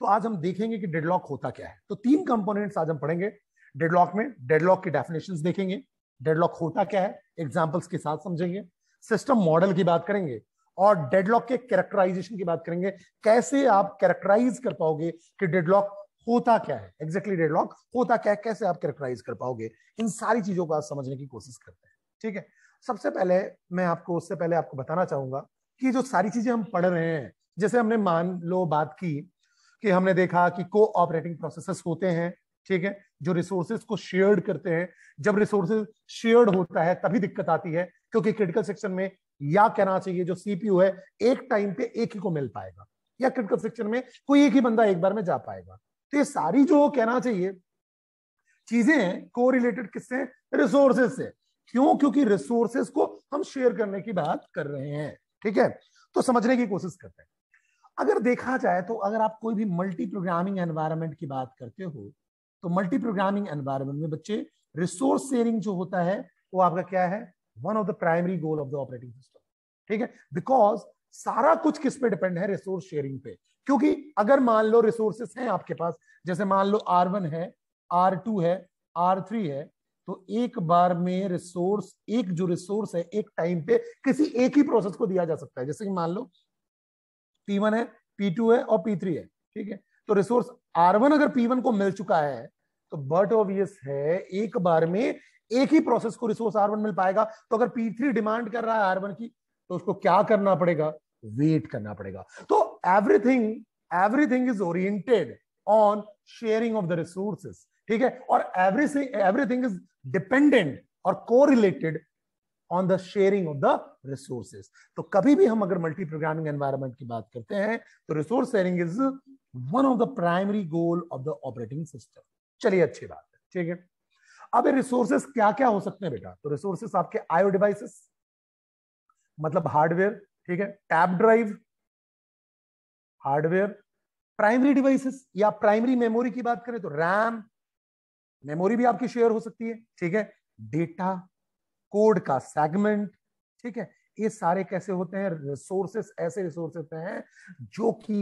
तो आज हम देखेंगे कि डेडलॉक होता क्या है तो तीन कंपोनेंट्स आज हम पढ़ेंगे डेडलॉक में डेडलॉक की डेफिनेशन देखेंगे डेडलॉक होता क्या है एग्जाम्पल्स के साथ समझेंगे सिस्टम मॉडल की बात करेंगे और डेडलॉक के कैरेक्टराइजेशन की बात करेंगे कैसे आप कैरेक्टराइज कर पाओगे कि डेडलॉक होता क्या है एग्जैक्टली डेडलॉक होता क्या है कैसे आप कैरेक्टराइज कर पाओगे इन सारी चीजों को आज समझने की कोशिश करते हैं ठीक है सबसे पहले मैं आपको उससे पहले आपको बताना चाहूंगा कि जो सारी चीजें हम पढ़ रहे हैं जैसे हमने मान लो बात की कि हमने देखा कि को ऑपरेटिंग प्रोसेसेस होते हैं ठीक है जो रिसोर्सेज को शेयर्ड करते हैं जब रिसोर्सेज शेयर्ड होता है तभी दिक्कत आती है क्योंकि क्रिटिकल सेक्शन में या कहना चाहिए जो सीपीयू है एक टाइम पे एक ही को मिल पाएगा या क्रिटिकल सेक्शन में कोई एक ही बंदा एक बार में जा पाएगा तो ये सारी जो कहना चाहिए चीजें हैं को रिलेटेड किससे रिसोर्सेज से क्यों क्योंकि रिसोर्सेज को हम शेयर करने की बात कर रहे हैं ठीक है तो समझने की कोशिश करते हैं अगर देखा जाए तो अगर आप कोई भी मल्टी प्रोग्रामिंग एनवायरमेंट की बात करते हो तो मल्टी प्रोग्रामिंग एनवायरमेंट में बच्चे रिसोर्स शेयरिंग जो होता है वो आपका क्या है one of the primary goal of the operating system ठीक है बिकॉज सारा कुछ किस पे डिपेंड है रिसोर्स शेयरिंग पे क्योंकि अगर मान लो रिसोर्सेस हैं आपके पास जैसे मान लो आर वन है आर टू है आर थ्री है तो एक बार में रिसोर्स एक जो रिसोर्स है एक टाइम पे किसी एक ही प्रोसेस को दिया जा सकता है जैसे कि मान लो पी वन है पी टू है और पी थ्री है ठीक है तो रिसोर्स आर वन अगर पी वन को मिल चुका है तो बट ऑबियस है एक बार में एक ही प्रोसेस को रिसोर्स आर वन मिल पाएगा तो अगर पी थ्री डिमांड कर रहा है आर वन की तो उसको क्या करना पड़ेगा वेट करना पड़ेगा तो everything everything is oriented on sharing of the resources ठीक है और एवरीथिंग एवरीथिंग इज डिपेंडेंट और correlated on the sharing of the resources तो कभी भी हम अगर मल्टी प्रोग्रामिंग एनवायरमेंट की बात करते हैं तो resource sharing is one of the primary goal of the operating system चलिए अच्छी बात है ठीक है अब ये रिसोर्सेस क्या क्या हो सकते हैं बेटा तो रिसोर्सेस आपके आयो डिवाइसेस मतलब हार्डवेयर ठीक है tab drive hardware primary devices या प्राइमरी मेमोरी की बात करें तो रैम मेमोरी भी आपकी शेयर हो सकती है ठीक है डेटा कोड का सेगमेंट ठीक है ये सारे कैसे होते हैं रिसोर्सेस ऐसे रिसोर्सेस हैं जो कि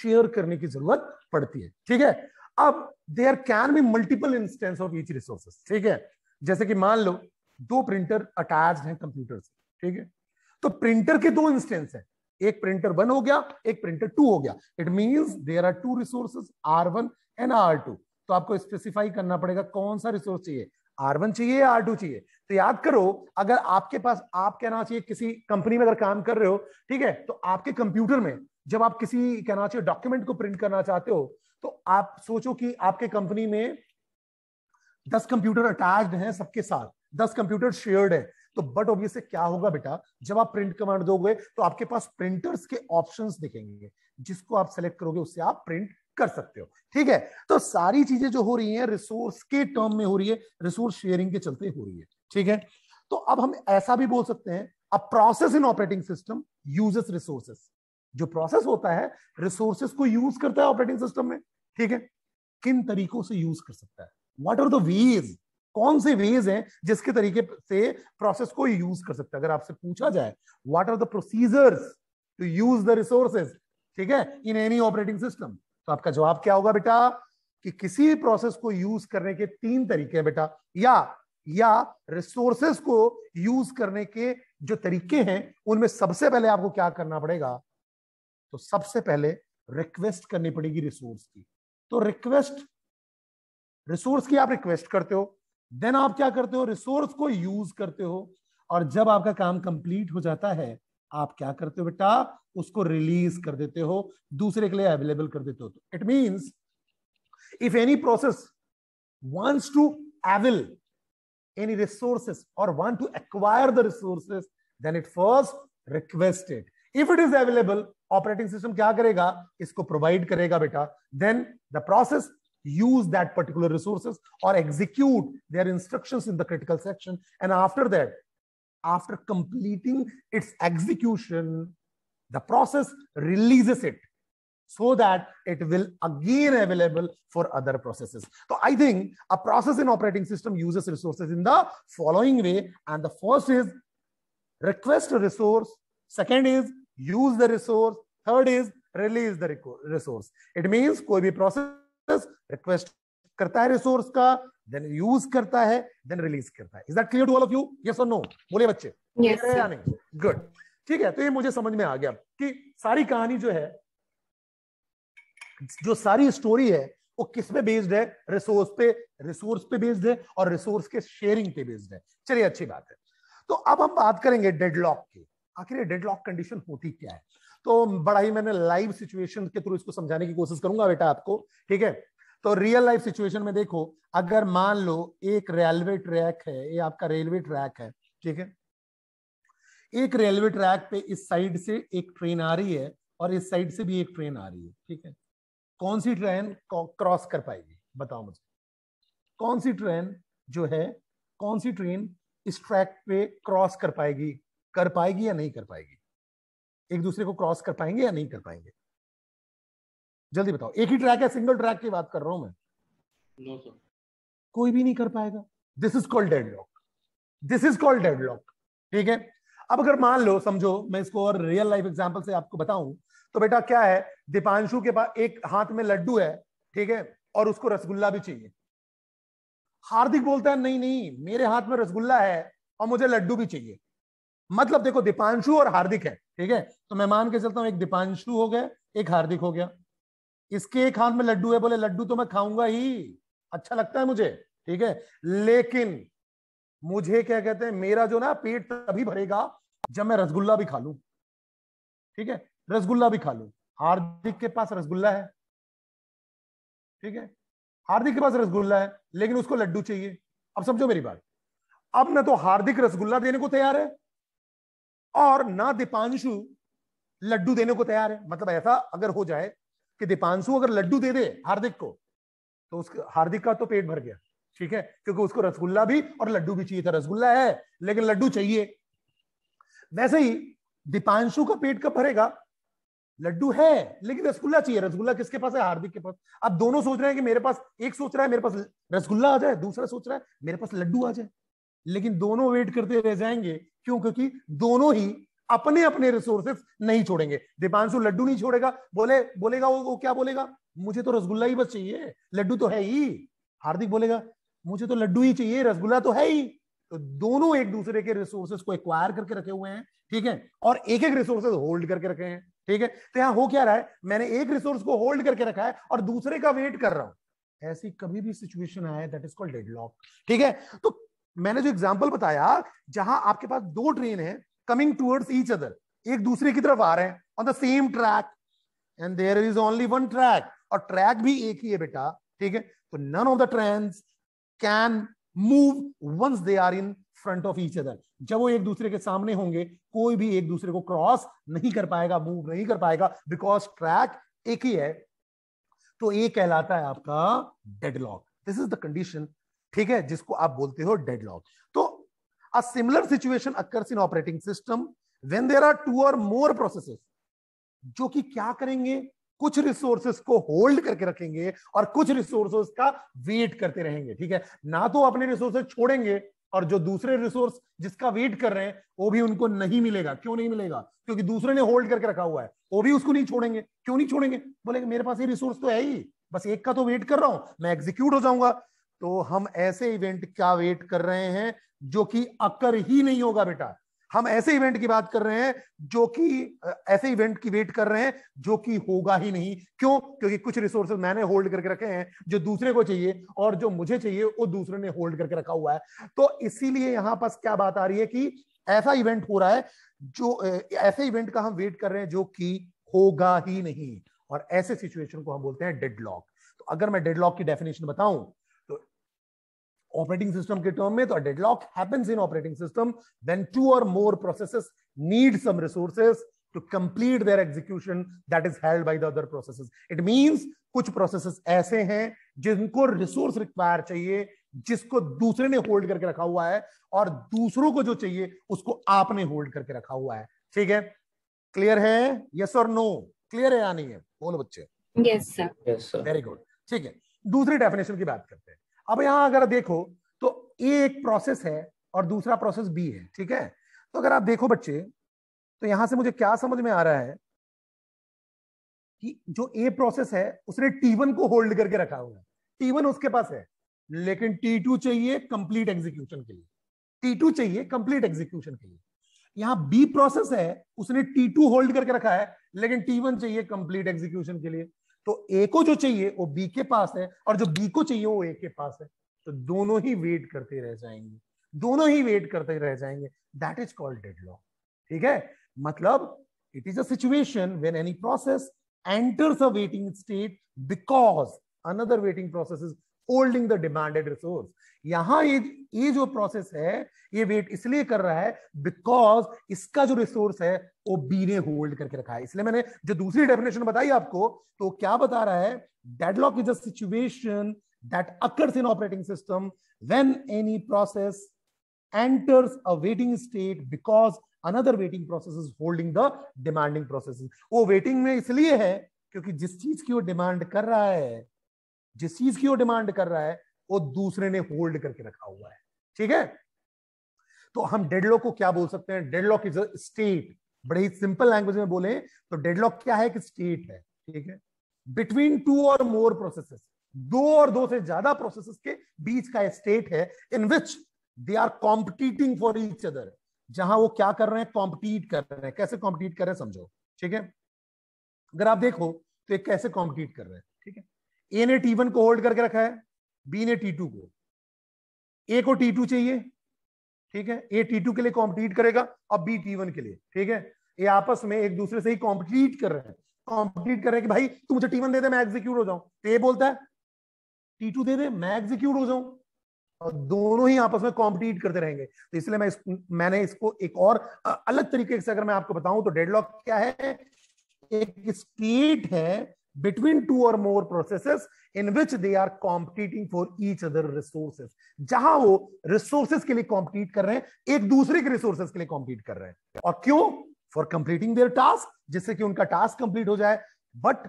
शेयर करने की जरूरत पड़ती है ठीक है अब there can be multiple instance of each resources ठीक है जैसे कि मान लो दो प्रिंटर अटैच हैं कंप्यूटर से ठीक है तो प्रिंटर के दो इंस्टेंस हैं एक प्रिंटर वन हो गया एक प्रिंटर टू हो गया it means there are two resources R one and R two तो आपको स्पेसिफाई करना पड़ेगा कौन सा रिसोर्स चाहिए आर वन चाहिए या आर टू चाहिए तो याद करो अगर आपके पास आप कहना चाहिए किसी कंपनी में अगर काम कर रहे हो ठीक है तो आपके कंप्यूटर में जब आप किसी कहना चाहिए डॉक्यूमेंट को प्रिंट करना चाहते हो तो आप सोचो कि आपके कंपनी में दस कंप्यूटर अटैच्ड हैं सबके साथ दस कंप्यूटर शेयर्ड है तो बट से क्या होगा बेटा जब आप प्रिंट कमांड दोगे तो आपके पास प्रिंटर्स के ऑप्शंस दिखेंगे जिसको आप सेलेक्ट करोगे उससे आप प्रिंट कर सकते हो ठीक है तो सारी चीजें जो हो रही हैं रिसोर्स के टर्म में हो रही है रिसोर्स शेयरिंग के चलते हो रही है ठीक है तो अब हम ऐसा भी बोल सकते हैं a process in operating system uses resources जो प्रोसेस होता है रिसोर्सेस को यूज करता है ऑपरेटिंग सिस्टम में ठीक है किन तरीकों से यूज कर सकता है वॉट आर द वेज कौन से वेज हैं जिसके तरीके से प्रोसेस को यूज कर सकता है अगर आपसे पूछा जाए what are the procedures to use the resources ठीक है इन एनी ऑपरेटिंग सिस्टम तो आपका जवाब क्या होगा बेटा कि किसी प्रोसेस को यूज करने के तीन तरीके हैं बेटा या या रिसोर्सेस को यूज करने के जो तरीके हैं उनमें सबसे पहले आपको क्या करना पड़ेगा तो सबसे पहले रिक्वेस्ट करनी पड़ेगी रिसोर्स की तो रिक्वेस्ट रिसोर्स की आप रिक्वेस्ट करते हो देन आप क्या करते हो रिसोर्स को यूज करते हो और जब आपका काम कंप्लीट हो जाता है आप क्या करते हो बेटा उसको रिलीज कर देते हो दूसरे के लिए अवेलेबल कर देते हो it means if any process wants to avail any resources or want to acquire the resources, then it first request it. If it is available, operating system kya karega? Isko provide karega beta. Then the process use that particular resources or execute their instructions in the critical section. And after that, after completing its execution, the process releases it. so that it will again available for other processes. So I think a process in operating system uses resources in the following way. And the first is request a resource. Second is use the resource. Third is release the resource. It means koi bhi process request karta hai resource ka then use karta hai then release karta hai Is that clear to all of you? Yes or no? बोलिए bacche Yes. या नहीं? Good. ठीक है तो ये मुझे समझ में आ गया कि सारी कहानी जो है जो सारी स्टोरी है वो किस पे बेस्ड है रिसोर्स पे रिसोर्स पे बेस्ड है और रिसोर्स के शेयरिंग पे बेस्ड है चलिए अच्छी बात है तो अब हम बात करेंगे डेडलॉक की आखिर ये डेडलॉक कंडीशन होती क्या है तो बड़ा ही मैंने लाइव सिचुएशन के थ्रू इसको समझाने की कोशिश करूंगा बेटा आपको ठीक है तो रियल लाइफ सिचुएशन में देखो अगर मान लो एक रेलवे ट्रैक है ये आपका रेलवे ट्रैक है ठीक है एक रेलवे ट्रैक पे इस साइड से एक ट्रेन आ रही है और इस साइड से भी एक ट्रेन आ रही है ठीक है कौन सी ट्रेन क्रॉस कर पाएगी बताओ मुझे कौन सी ट्रेन जो है कौन सी ट्रेन इस ट्रैक पे क्रॉस कर पाएगी कर पाएगी या नहीं कर पाएगी एक दूसरे को क्रॉस कर पाएंगे या नहीं कर पाएंगे जल्दी बताओ एक ही ट्रैक है सिंगल ट्रैक की बात कर रहा हूं मैं नो no, कोई भी नहीं कर पाएगा this is called deadlock this is called deadlock ठीक है अब अगर मान लो समझो मैं इसको और रियल लाइफ एग्जाम्पल से आपको बताऊं तो बेटा क्या है दीपांशु के पास एक हाथ में लड्डू है ठीक है और उसको रसगुल्ला भी चाहिए हार्दिक बोलता है नहीं नहीं मेरे हाथ में रसगुल्ला है और मुझे लड्डू भी चाहिए मतलब देखो दीपांशु और हार्दिक है ठीक है तो मैं मान के चलता हूं एक दीपांशु हो गया एक हार्दिक हो गया इसके एक हाथ में लड्डू है बोले लड्डू तो मैं खाऊंगा ही अच्छा लगता है मुझे ठीक है लेकिन मुझे क्या कहते हैं मेरा जो ना पेट तभी भरेगा जब मैं रसगुल्ला भी खा लू ठीक है रसगुल्ला भी खा लो हार्दिक के पास रसगुल्ला है ठीक है हार्दिक के पास रसगुल्ला है लेकिन उसको लड्डू चाहिए अब समझो मेरी बात अब ना तो हार्दिक रसगुल्ला देने को तैयार है और ना दीपांशु लड्डू देने को तैयार है मतलब ऐसा अगर हो जाए कि दीपांशु अगर लड्डू दे दे हार्दिक को तो उसके हार्दिक का तो पेट भर गया ठीक है क्योंकि उसको रसगुल्ला भी और लड्डू भी चाहिए था रसगुल्ला है लेकिन लड्डू चाहिए वैसे ही दीपांशु का पेट कब भरेगा लड्डू है लेकिन रसगुल्ला चाहिए रसगुल्ला किसके पास है हार्दिक के पास अब दोनों सोच रहे हैं कि मेरे पास एक सोच रहा है मेरे पास रसगुल्ला आ जाए दूसरा सोच रहा है मेरे पास लड्डू आ जाए लेकिन दोनों वेट करते रह जाएंगे क्यों क्योंकि दोनों ही अपने अपने रिसोर्सेस नहीं छोड़ेंगे दीपांशु लड्डू नहीं छोड़ेगा बोले बोलेगा वो, वो क्या बोलेगा मुझे तो रसगुल्ला ही बस चाहिए लड्डू तो है ही हार्दिक बोलेगा मुझे तो लड्डू ही चाहिए रसगुल्ला तो है ही तो दोनों एक दूसरे के रिसोर्सेज को एक्वायर करके रखे हुए हैं ठीक है और एक एक रिसोर्सेज होल्ड करके रखे हैं ठीक है तो यहां हो क्या रहा है मैंने एक रिसोर्स को होल्ड करके रखा है और दूसरे का वेट कर रहा हूं ऐसी कभी भी सिचुएशन आए दैट इज कॉल्ड डेडलॉक ठीक है तो मैंने जो एग्जाम्पल बताया जहां आपके पास दो ट्रेन है कमिंग टूवर्ड्स ईच अदर एक दूसरे की तरफ आ रहे हैं on the same track and there is only one track और ट्रैक भी एक ही है बेटा ठीक है तो none of the train can move once they are in front of each other जब वो एक दूसरे के सामने होंगे कोई भी एक दूसरे को क्रॉस नहीं कर पाएगा मूव नहीं कर पाएगा बिकॉज ट्रैक एक ही है तो ये कहलाता है आपका deadlock this is the condition ठीक है जिसको आप बोलते हो डेडलॉक तो a similar situation occurs in operating system when there are two or more processes जो कि क्या करेंगे कुछ रिसोर्सेस को होल्ड करके रखेंगे और कुछ रिसोर्सेस का वेट करते रहेंगे ठीक है ना तो अपने रिसोर्सेस छोड़ेंगे और जो दूसरे रिसोर्स जिसका वेट कर रहे हैं वो भी उनको नहीं मिलेगा क्यों नहीं मिलेगा क्योंकि दूसरे ने होल्ड करके रखा हुआ है वो भी उसको नहीं छोड़ेंगे क्यों नहीं छोड़ेंगे बोलेंगे मेरे पास ये रिसोर्स तो है ही बस एक का तो वेट कर रहा हूं मैं एग्जीक्यूट हो जाऊंगा तो हम ऐसे इवेंट क्या वेट कर रहे हैं जो कि अकर ही नहीं होगा बेटा हम ऐसे इवेंट की बात कर रहे हैं जो कि ऐसे इवेंट की वेट कर रहे हैं जो कि होगा ही नहीं क्यों क्योंकि कुछ रिसोर्सेज मैंने होल्ड करके रखे हैं जो दूसरे को चाहिए और जो मुझे चाहिए वो दूसरे ने होल्ड करके रखा हुआ है तो इसीलिए यहां पर क्या बात आ रही है कि ऐसा इवेंट हो रहा है जो ऐसे इवेंट का हम वेट कर रहे हैं जो कि होगा ही नहीं और ऐसे सिचुएशन को हम बोलते हैं डेडलॉक तो अगर मैं डेडलॉक की डेफिनेशन बताऊं ऑपरेटिंग सिस्टम के टर्म में तो deadlock happens in operating system then two or more processes need some resources to complete their execution that is held by the other processes it means कुछ processes ऐसे हैं जिनको resource require चाहिए जिसको दूसरे ने होल्ड करके रखा हुआ है और दूसरों को जो चाहिए उसको आपने होल्ड करके रखा हुआ है ठीक है क्लियर है यस और नो क्लियर है या नहीं है बोलो बच्चे yes sir yes sir very good ठीक है दूसरी डेफिनेशन की बात करते हैं अब यहां अगर देखो तो ए एक प्रोसेस है और दूसरा प्रोसेस बी है ठीक है तो अगर आप देखो बच्चे तो यहां से मुझे क्या समझ में आ रहा है कि जो ए प्रोसेस है उसने टी वन को होल्ड करके रखा हुआ है टी वन उसके पास है लेकिन टी टू चाहिए कंप्लीट एग्जीक्यूशन के लिए टी टू चाहिए कंप्लीट एग्जीक्यूशन के लिए यहां बी प्रोसेस है उसने टी टू होल्ड करके रखा है लेकिन टी वन चाहिए कंप्लीट एग्जीक्यूशन के लिए तो ए को जो चाहिए वो बी के पास है और जो बी को चाहिए वो ए के पास है तो दोनों ही वेट करते रह जाएंगे दोनों ही वेट करते रह जाएंगे that is called deadlock ठीक है मतलब it is situation when any process enters a waiting state because another waiting process is holding the demanded resource यहां ये ये जो प्रोसेस है ये वेट इसलिए कर रहा है बिकॉज इसका जो रिसोर्स है वो बी ने होल्ड करके रखा है इसलिए मैंने जो दूसरी डेफिनेशन बताई आपको तो क्या बता रहा है deadlock is a that occurs in operating system when any process enters a waiting state because another waiting process is holding the demanding process वो वेटिंग में इसलिए है क्योंकि जिस चीज की वो डिमांड कर रहा है जिस चीज की वो डिमांड कर रहा है और दूसरे ने होल्ड करके रखा हुआ है ठीक है तो हम डेडलॉक को क्या बोल सकते हैं डेडलॉक इज अ स्टेट बड़े ही सिंपल लैंग्वेज में बोले तो डेडलॉक क्या है एक स्टेट है ठीक है between two or more processes दो और दो से ज्यादा प्रोसेसेस के बीच का स्टेट है in which they are competing for each other जहां वो क्या कर रहे हैं कॉम्पिटिट कर रहे हैं कैसे कॉम्पिटिट कर रहे हैं समझो ठीक है अगर आप देखो तो एक कैसे कॉम्पिटिट कर रहे हैं ठीक है ए ने टी वन को होल्ड करके रखा है बी ने टी टू को ए को टी टू चाहिए ठीक है ए टी टू के लिए कॉम्पिट करेगा अब बी टी वन के लिए ठीक है ये आपस में एक दूसरे से ही कॉम्पिट कर रहे हैं कॉम्पिट कर रहे हैं कि भाई तू मुझे टी वन दे दे मैं एग्जीक्यूट हो जाऊं तो ये बोलता है टी टू दे दे मैं एग्जीक्यूट हो जाऊं और दोनों ही आपस में कॉम्पिट करते रहेंगे तो इसलिए मैं इस, मैंने इसको एक और अलग तरीके से अगर मैं आपको बताऊं तो डेडलॉक क्या है एक स्टेट है between two or more processes in which they are competing for each other resources jahan wo resources ke liye compete kar rahe hain ek dusre ke resources ke liye compete kar rahe hain aur kyun for completing their task jisse ki unka task complete ho jaye but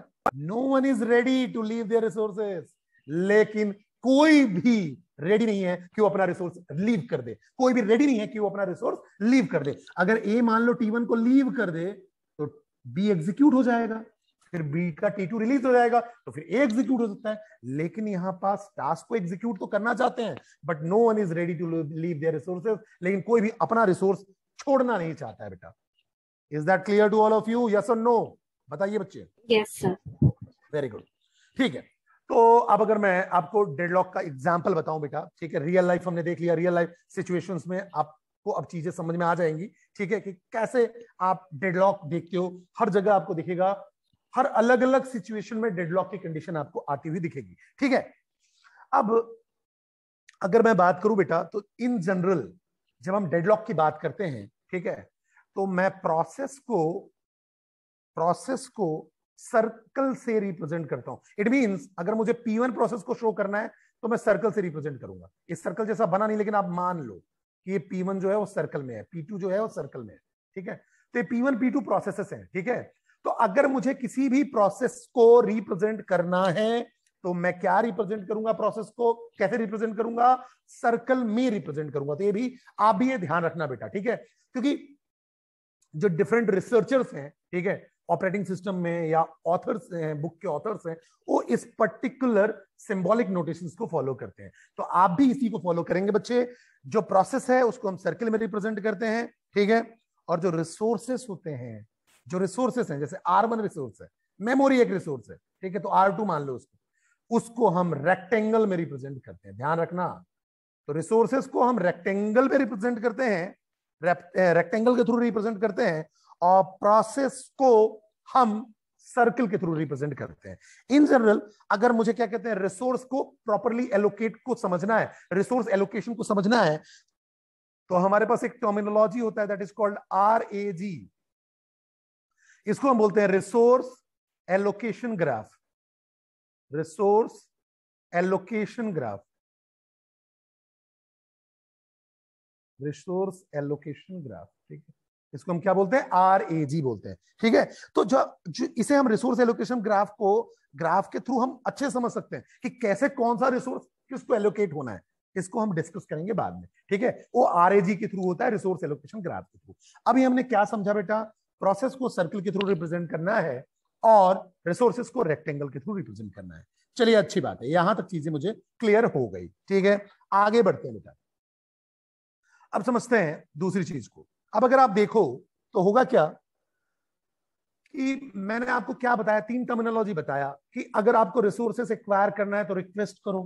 no one is ready to leave their resources lekin koi bhi ready नहीं है कि वो अपना resource leave कर दे कोई भी ready नहीं है कि वो अपना रिसोर्स लीव कर दे अगर ए मान लो टी वन को लीव कर दे तो बी एग्जीक्यूट हो जाएगा फिर बी का टी टू रिलीज हो जाएगा तो फिर ए एग्जीक्यूट हो सकता है लेकिन यहाँ पास टास्क को एग्जीक्यूट तो करना चाहते हैं but no one is ready to leave their resources लेकिन कोई भी अपना रिसोर्स छोड़ना नहीं चाहता है बेटा is that clear to all of you yes और नो बताइए बच्चे यस सर वेरी गुड ठीक है तो अब अगर मैं आपको डेडलॉक का एग्जाम्पल बताऊं बेटा ठीक है रियल लाइफ हमने देख लिया रियल लाइफ सिचुएशंस में आपको अब चीजें समझ में आ जाएंगी ठीक है कि कैसे आप डेडलॉक देखते हो हर जगह आपको दिखेगा हर अलग अलग सिचुएशन में डेडलॉक की कंडीशन आपको आती हुई दिखेगी ठीक है अब अगर मैं बात करूं बेटा तो इन जनरल जब हम डेडलॉक की बात करते हैं ठीक है तो मैं प्रोसेस को प्रोसेस को सर्कल से रिप्रेजेंट करता हूं इट मींस अगर मुझे P1 प्रोसेस को शो करना है तो मैं सर्कल से रिप्रेजेंट करूंगा इस सर्कल जैसा बना नहीं लेकिन आप मान लो कि ये P1 जो है वो सर्कल में है P2 जो है वो सर्कल में है ठीक है तो ये P1 P2 प्रोसेसेस हैं ठीक है तो अगर मुझे किसी भी प्रोसेस को रिप्रेजेंट करना है तो मैं क्या रिप्रेजेंट करूंगा प्रोसेस को कैसे रिप्रेजेंट करूंगा सर्कल में रिप्रेजेंट करूंगा तो ये भी आप भी ये ध्यान रखना बेटा ठीक है क्योंकि जो डिफरेंट रिसर्चर्स हैं ठीक है ऑपरेटिंग सिस्टम में या ऑथर्स हैं बुक के ऑथर्स हैं वो इस पर्टिकुलर सिंबॉलिक नोटेशंस को फॉलो करते हैं तो आप भी इसी को फॉलो करेंगे बच्चे जो प्रोसेस है उसको हम सर्किल में रिप्रेजेंट करते हैं ठीक है और जो रिसोर्सेस होते हैं जो रिसोर्सेस हैं जैसे आर वन रिसोर्स है मेमोरी एक रिसोर्स है ठीक है तो आर टू मान लो उसको उसको हम रेक्टेंगल में रिप्रेजेंट करते हैं ध्यान रखना तो रिसोर्सेस को हम रेक्टेंगल में रिप्रेजेंट करते हैं रेक्टेंगल के थ्रू रिप्रेजेंट करते हैं और प्रोसेस को हम सर्कल के थ्रू रिप्रेजेंट करते हैं इन जनरल अगर मुझे क्या कहते हैं रिसोर्स को प्रॉपरली एलोकेट को समझना है रिसोर्स एलोकेशन को समझना है तो हमारे पास एक टर्मिनोलॉजी होता है that is called R A G इसको हम बोलते हैं resource allocation graph resource allocation graph resource allocation graph ठीक है इसको हम क्या बोलते हैं आर ए जी बोलते हैं ठीक है तो जो इसे हम रिसोर्स एलोकेशन ग्राफ को ग्राफ के थ्रू हम अच्छे समझ सकते हैं कि कैसे कौन सा रिसोर्स किसको एलोकेट होना है इसको हम डिस्कस करेंगे बाद में ठीक है वो आर के थ्रू होता है रिसोर्स एलोकेशन ग्राफ के थ्रू अभी हमने क्या समझा बेटा प्रोसेस को सर्कल के थ्रू रिप्रेजेंट करना है और रिसोर्सेस को रेक्टेंगल के थ्रू रिप्रेजेंट करना है चलिए अच्छी बात है यहां तक चीजें मुझे क्लियर हो गई ठीक है आगे बढ़ते हैं बेटा अब समझते हैं दूसरी चीज को अब अगर आप देखो तो होगा क्या कि मैंने आपको क्या बताया तीन टर्मिनोलॉजी बताया कि अगर आपको रिसोर्सेस एक्वायर करना है तो रिक्वेस्ट करो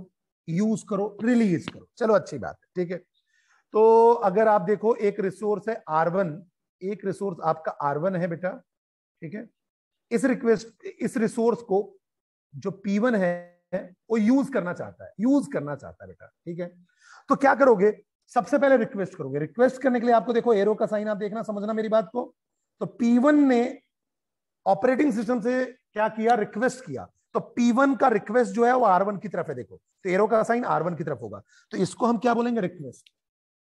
यूज करो रिलीज करो चलो अच्छी बात है ठीक है तो अगर आप देखो एक रिसोर्स है आर वन एक रिसोर्स आपका आर वन है बेटा ठीक है इस रिक्वेस्ट इस रिसोर्स को जो पी वन है वो यूज करना चाहता है यूज करना चाहता है बेटा ठीक है तो क्या करोगे सबसे पहले रिक्वेस्ट करोगे रिक्वेस्ट करने के लिए आपको देखो एरो का साइन आप देखना समझना मेरी बात को तो पी वन ने ऑपरेटिंग सिस्टम से क्या किया रिक्वेस्ट किया तो P1 का रिक्वेस्ट जो है वो R1 की तरफ है देखो तो एरो का साइन R1 की तरफ होगा तो इसको हम क्या बोलेंगे रिक्वेस्ट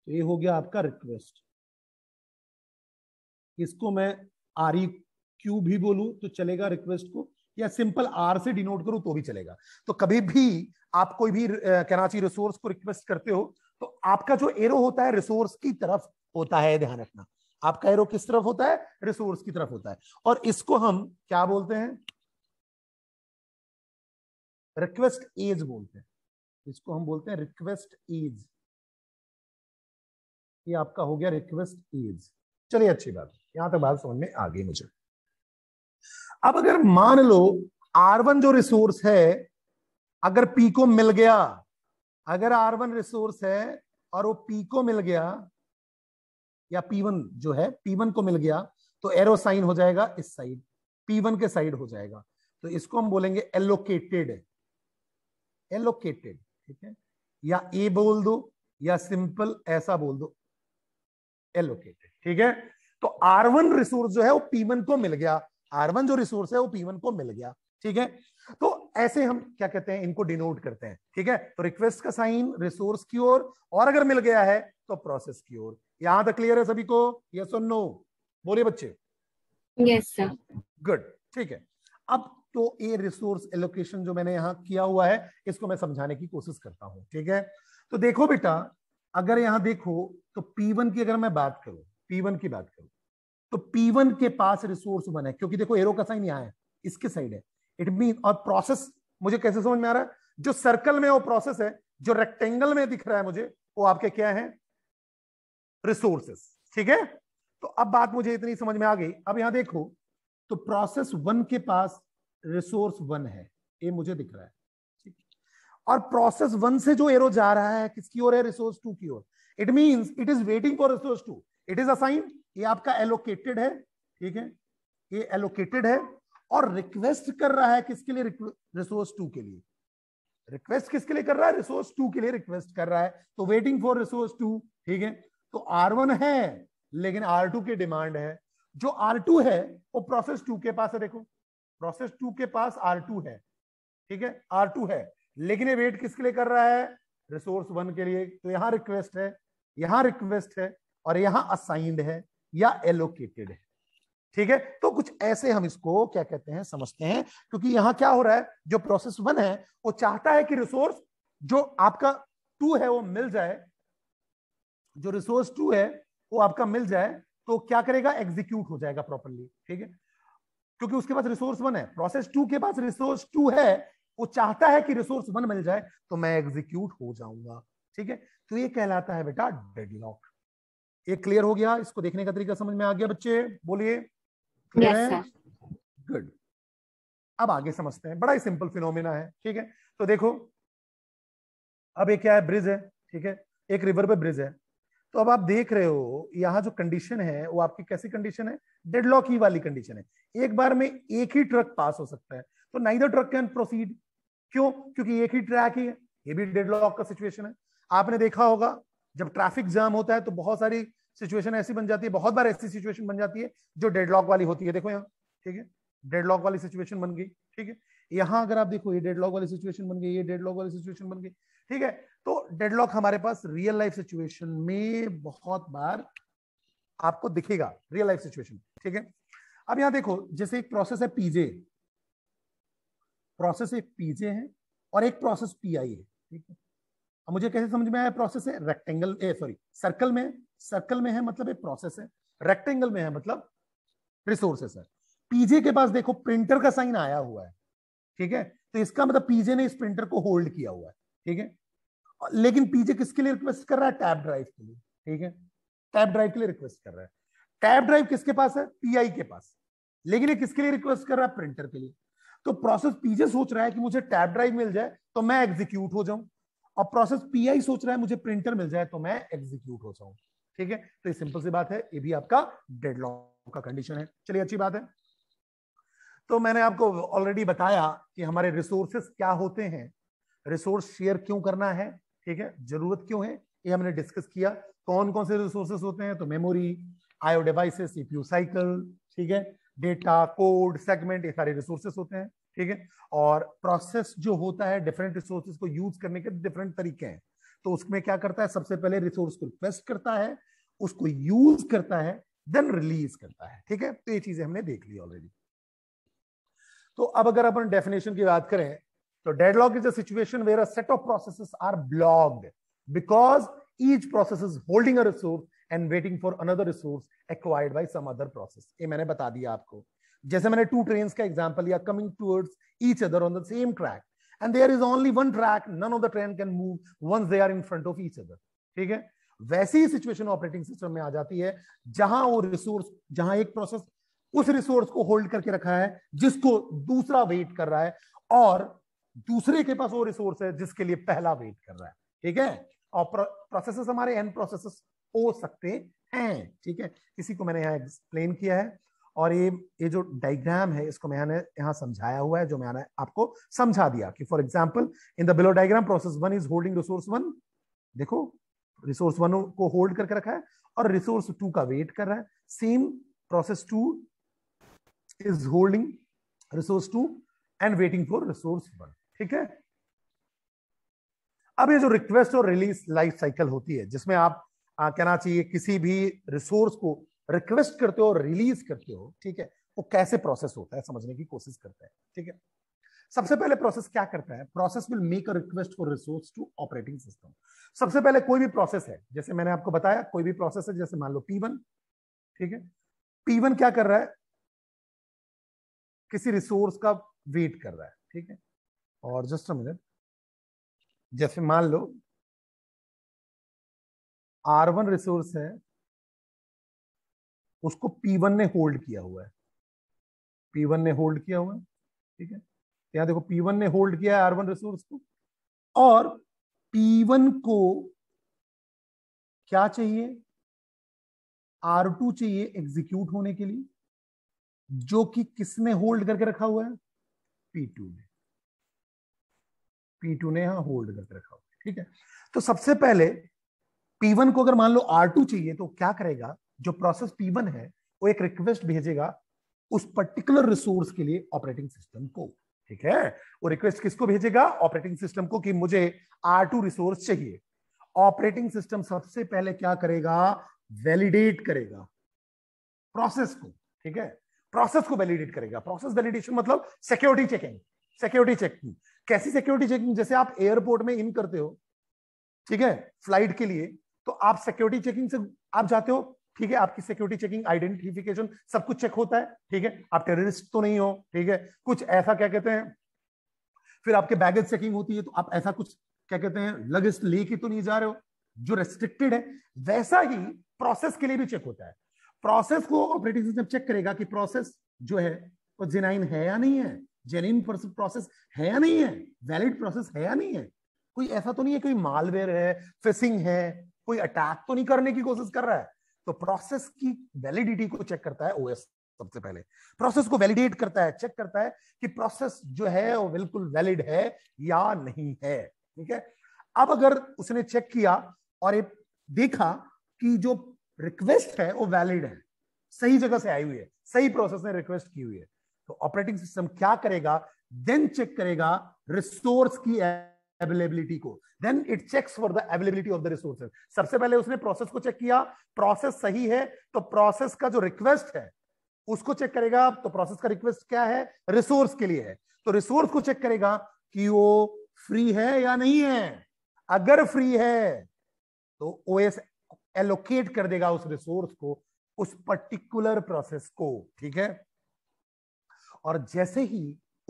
तो ये हो गया आपका रिक्वेस्ट इसको मैं आर ई क्यू भी बोलूं तो चलेगा रिक्वेस्ट को या सिंपल आर से डिनोट करूं तो भी चलेगा तो कभी भी आप कोई भी कहना चाहिए रिसोर्स को रिक्वेस्ट करते हो तो आपका जो एरो होता है रिसोर्स की तरफ होता है ध्यान रखना आपका एरो किस तरफ होता है रिसोर्स की तरफ होता है और इसको हम क्या बोलते हैं रिक्वेस्ट एज बोलते हैं इसको हम बोलते हैं रिक्वेस्ट एज ये आपका हो गया रिक्वेस्ट एज चलिए अच्छी बात यहां तक बात समझ में आ गई मुझे अब अगर मान लो आर जो रिसोर्स है अगर पी को मिल गया अगर आर वन रिसोर्स है और वो पी को मिल गया या पी वन जो है पी वन को मिल गया तो एरो साइन हो जाएगा इस साइड पी वन के साइड हो जाएगा तो इसको हम बोलेंगे एलोकेटेड एलोकेटेड ठीक है या ए बोल दो या सिंपल ऐसा बोल दो एलोकेटेड ठीक है तो आर वन रिसोर्स जो है वो P1 को मिल गया आर वन जो रिसोर्स है वो P1 को मिल गया ठीक है तो ऐसे हम क्या कहते हैं इनको डिनोट करते हैं ठीक है तो रिक्वेस्ट का साइन रिसोर्स की ओर और, और अगर मिल गया है तो प्रोसेस की ओर यहां तक क्लियर है सभी को यस और नो बोलिए बच्चे यस सर गुड ठीक है अब तो ये रिसोर्स एलोकेशन जो मैंने यहां किया हुआ है इसको मैं समझाने की कोशिश करता हूं ठीक है तो देखो बेटा अगर यहां देखो तो पी की अगर मैं बात करूं P1 की बात करूं तो P1 के पास रिसोर्स वन है क्योंकि देखो एरो का साइन यहाँ है इसके साइड है इट मीन और प्रोसेस मुझे कैसे समझ में आ रहा है जो सर्कल में वो प्रोसेस है जो रेक्टेंगल में दिख रहा है मुझे वो आपके क्या है रिसोर्सेस ठीक है तो अब बात मुझे इतनी समझ में आ गई अब यहां देखो तो प्रोसेस वन के पास रिसोर्स वन है ये मुझे दिख रहा है ठीक और प्रोसेस वन से जो एरो जा रहा है किसकी ओर है रिसोर्स टू की ओर it mean it is waiting for resource two it is assign ये आपका एलोकेटेड है ठीक है ये एलोकेटेड है और रिक्वेस्ट कर रहा है किसके लिए रिसोर्स टू के लिए रिक्वेस्ट किसके लिए कर रहा है रिसोर्स टू के लिए रिक्वेस्ट कर रहा है तो वेटिंग फॉर रिसोर्स टू ठीक है तो आर वन है लेकिन आर टू की डिमांड है जो आर टू है वो प्रोसेस टू के पास है देखो प्रोसेस टू के पास आर टू है ठीक है आर टू है लेकिन ये वेट किसके लिए कर रहा है रिसोर्स वन के लिए तो यहां रिक्वेस्ट है यहां रिक्वेस्ट है और यहां असाइंड है या एलोकेटेड है ठीक है तो कुछ ऐसे हम इसको क्या कहते हैं समझते हैं क्योंकि यहां क्या हो रहा है जो प्रोसेस वन है वो चाहता है कि रिसोर्स जो आपका टू है वो मिल जाए जो रिसोर्स टू है वो आपका मिल जाए तो क्या करेगा एग्जीक्यूट हो जाएगा प्रॉपरली ठीक है क्योंकि उसके पास रिसोर्स वन है प्रोसेस टू के पास रिसोर्स टू है वो चाहता है कि रिसोर्स वन मिल जाए तो मैं एग्जीक्यूट हो जाऊंगा ठीक है तो ये कहलाता है बेटा डेडलॉक एक क्लियर हो गया इसको देखने का तरीका समझ में आ गया बच्चे बोलिए गुड अब आगे समझते हैं बड़ा ही सिंपल फिनोमिना है ठीक है तो देखो अब ये क्या है ब्रिज है ठीक है एक रिवर पे ब्रिज है तो अब आप देख रहे हो यहाँ जो कंडीशन है वो आपकी कैसी कंडीशन है डेडलॉक ही वाली कंडीशन है एक बार में एक ही ट्रक पास हो सकता है तो नाइदर ट्रक कैन प्रोसीड क्यों क्योंकि एक ही ट्रैक ही है ये भी डेडलॉक का सिचुएशन है आपने देखा होगा जब ट्रैफिक जाम होता है तो बहुत सारी सिचुएशन ऐसी बन जाती है बहुत बार ऐसी सिचुएशन बन जाती है जो डेडलॉक वाली होती है देखो यहाँ ठीक है डेडलॉक वाली सिचुएशन बन गई ठीक है यहाँ अगर आप देखो ये डेडलॉक वाली सिचुएशन बन गई ये डेडलॉक वाली सिचुएशन बन गई ठीक है तो डेडलॉक हमारे पास रियल लाइफ सिचुएशन में बहुत बार आपको दिखेगा रियल लाइफ सिचुएशन ठीक है अब यहां देखो जैसे एक प्रोसेस है पीजे प्रोसेस एक पीजे है और एक प्रोसेस पी आई है ठीक है अब मुझे कैसे समझ में आया प्रोसेस है रेक्टेंगल सॉरी सर्कल में सर्कल में है मतलब एक प्रोसेस है रेक्टेंगल में है मतलब रिसोर्सेस है पीजे के पास देखो प्रिंटर का साइन आया हुआ है ठीक है तो इसका मतलब पीजे ने इस प्रिंटर को होल्ड किया हुआ है ठीक है लेकिन पीजे किसके लिए रिक्वेस्ट कर रहा है टैब ड्राइव के लिए ठीक है टैब ड्राइव के लिए रिक्वेस्ट कर रहा है टैब ड्राइव किसके पास है पीआई के पास लेकिन ये किसके लिए रिक्वेस्ट कर रहा है प्रिंटर के लिए तो प्रोसेस पीजे सोच रहा है कि मुझे टैब ड्राइव मिल जाए तो मैं एग्जीक्यूट हो जाऊं और प्रोसेस पीआई सोच रहा है मुझे प्रिंटर मिल जाए तो मैं एग्जीक्यूट हो जाऊं ठीक है तो ये सिंपल सी बात है ये भी आपका डेडलॉक का कंडीशन है चलिए अच्छी बात है तो मैंने आपको ऑलरेडी बताया कि हमारे रिसोर्सेस क्या होते हैं रिसोर्स शेयर क्यों करना है ठीक है जरूरत क्यों है ये हमने डिस्कस किया कौन कौन से रिसोर्सेस होते हैं तो memory IO devices CPU cycle ठीक है डेटा कोड सेगमेंट ये सारे रिसोर्सेस होते हैं ठीक है और प्रोसेस जो होता है डिफरेंट रिसोर्सेज को यूज करने के डिफरेंट तरीके हैं तो उसमें क्या करता है सबसे पहले रिसोर्स को रिक्वेस्ट करता है उसको यूज करता है देन रिलीज करता है ठीक है तो ये चीजें हमने देख ली ऑलरेडी तो अब अगर अपन डेफिनेशन की बात करें तो deadlock is a situation where a set of processes are blocked because each process is holding a resource and waiting for another resource acquired by some other ये मैंने बता दिया आपको जैसे मैंने टू ट्रेन का एग्जाम्पल लिया coming towards each other on the same track and there is only one track none of the train can move once they are in front of each other ठीक है वैसी ही situation operating system में आ जाती है जहां वो resource जहां एक प्रोसेस उस रिसोर्स को होल्ड करके रखा है जिसको दूसरा वेट कर रहा है और दूसरे के पास वो रिसोर्स है जिसके लिए पहला वेट कर रहा है ठीक है और प्रोसेसेस हमारे एन प्रोसेसेस हो सकते हैं ठीक है इसी को मैंने यहां एक्सप्लेन किया है और ये ये जो डायग्राम है इसको मैंने यहाँ समझाया हुआ है जो मैंने आपको समझा दिया कि for example in the below diagram process one is holding resource one देखो रिसोर्स वन को होल्ड करके रखा है और रिसोर्स टू का वेट कर रहा है same process two is holding resource two and waiting for resource one ठीक है अब ये जो रिक्वेस्ट और रिलीज लाइफ साइकिल होती है जिसमें आप आ, कहना चाहिए किसी भी रिसोर्स को रिक्वेस्ट करते हो रिलीज करते हो ठीक है वो कैसे प्रोसेस होता है समझने की कोशिश करते हैं ठीक है सबसे पहले प्रोसेस क्या करता है process will make a request for resource to operating system सबसे पहले कोई भी प्रोसेस है जैसे मैंने आपको बताया कोई भी प्रोसेस है जैसे मान लो पी ठीक है पी क्या कर रहा है किसी रिसोर्स का वेट कर रहा है ठीक है और जस्ट अ मिनट जैसे मान लो आर वन रिसोर्स है उसको P1 ने होल्ड किया हुआ है P1 ने होल्ड किया हुआ है ठीक है यहां देखो P1 ने होल्ड किया है R1 रिसोर्स को और P1 को क्या चाहिए R2 चाहिए एग्जीक्यूट होने के लिए जो कि किसने होल्ड करके रखा हुआ है P2 ने P2 ने यहां होल्ड करके रखा हुआ है ठीक है तो सबसे पहले P1 को अगर मान लो R2 चाहिए तो क्या करेगा जो प्रोसेस पी वन है वो एक रिक्वेस्ट भेजेगा उस पर्टिकुलर रिसोर्स के लिए ऑपरेटिंग सिस्टम को ठीक है वो रिक्वेस्ट किसको भेजेगा ऑपरेटिंग सिस्टम को कि मुझे आर टू रिसोर्स चाहिए ऑपरेटिंग सिस्टम सबसे पहले क्या करेगा वैलिडेट करेगा प्रोसेस को ठीक है प्रोसेस को वैलिडेट करेगा प्रोसेस वैलिडेशन मतलब सिक्योरिटी चेकिंग सिक्योरिटी चेकिंग कैसी सिक्योरिटी चेकिंग जैसे आप एयरपोर्ट में इन करते हो ठीक है फ्लाइट के लिए तो आप सिक्योरिटी चेकिंग से आप जाते हो ठीक है आपकी सिक्योरिटी चेकिंग आइडेंटिफिकेशन सब कुछ चेक होता है ठीक है आप टेररिस्ट तो नहीं हो ठीक है कुछ ऐसा क्या कहते हैं फिर आपके बैगेज चेकिंग होती है तो आप ऐसा कुछ क्या कहते हैं लगेज लेके तो नहीं जा रहे हो जो रेस्ट्रिक्टेड है वैसा ही प्रोसेस के लिए भी चेक होता है प्रोसेस को ऑपरेटिंग सिस्टम चेक करेगा कि प्रोसेस जो है वो जेनाइन है या नहीं है जेन्यून प्रोसेस है या नहीं है वैलिड प्रोसेस है या नहीं है कोई ऐसा तो नहीं है कोई मालवेयर है फिशिंग है कोई अटैक तो नहीं करने की कोशिश कर रहा है तो प्रोसेस की वैलिडिटी को चेक करता है ओएस सबसे पहले प्रोसेस को वैलिडेट करता है चेक करता है कि प्रोसेस जो है वो बिल्कुल वैलिड है या नहीं है ठीक है अब अगर उसने चेक किया और देखा कि जो रिक्वेस्ट है वो वैलिड है सही जगह से आई हुई है सही प्रोसेस ने रिक्वेस्ट की हुई है तो ऑपरेटिंग सिस्टम क्या करेगा देन चेक करेगा रिसोर्स की अवेलेबिलिटी को then it checks for the availability of the resources सबसे पहले उसने प्रोसेस को चेक किया प्रोसेस सही है तो प्रोसेस का जो रिक्वेस्ट है उसको चेक करेगा तो प्रोसेस का रिक्वेस्ट क्या है रिसोर्स के लिए है तो रिसोर्स को चेक करेगा कि वो फ्री है या नहीं है अगर फ्री है तो ओ एलोकेट कर देगा उस रिसोर्स को उस पर्टिकुलर प्रोसेस को ठीक है और जैसे ही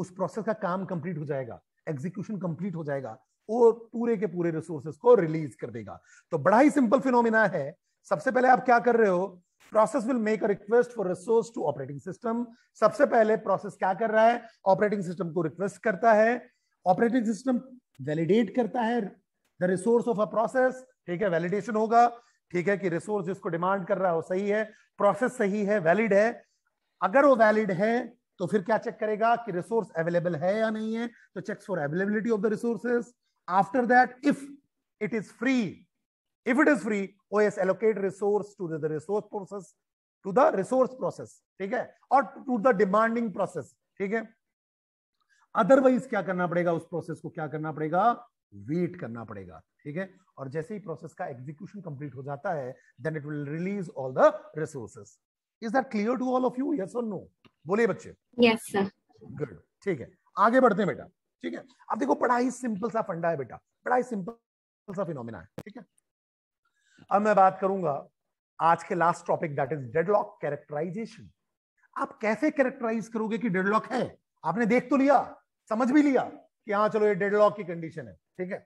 उस प्रोसेस का काम कंप्लीट हो जाएगा एग्जीक्यूशन कंप्लीट हो जाएगा वो पूरे के पूरे रिसोर्सेस को रिलीज कर देगा तो बड़ा ही सिंपल फिनोमिना है सबसे पहले आप क्या कर रहे हो process will make a request for resource to operating system सबसे पहले प्रोसेस क्या कर रहा है ऑपरेटिंग सिस्टम को रिक्वेस्ट करता है ऑपरेटिंग सिस्टम वैलिडेट करता है the resource of a process ठीक है वैलिडेशन होगा ठीक है कि रिसोर्स जिसको डिमांड कर रहा है वो सही है प्रोसेस सही है वैलिड है अगर वो वैलिड है तो फिर क्या चेक करेगा कि रिसोर्स अवेलेबल है या नहीं है तो check for availability of the resources after that if it is free if it is free O S allocate resource to the resource process to the resource process ठीक है और टू द डिमांडिंग प्रोसेस ठीक है otherwise क्या करना पड़ेगा उस process को क्या करना पड़ेगा वेट करना पड़ेगा ठीक है और जैसे ही प्रोसेस का एग्जीक्यूशन कंप्लीट हो जाता है then it will release all the resources is that clear to all of you yes और नो बोलिए बच्चे यस सर गुड ठीक है आगे बढ़ते हैं बेटा ठीक है अब देखो पढ़ाई सिंपल सा फंडा है बेटा पढ़ाई सिंपल सा फिनोमिना है ठीक है अब मैं बात करूंगा आज के last topic that is deadlock characterization आप कैसे कैरेक्टराइज करोगे कि डेडलॉक है आपने देख तो लिया समझ भी लिया कि हाँ चलो ये डेडलॉक की कंडीशन है ठीक है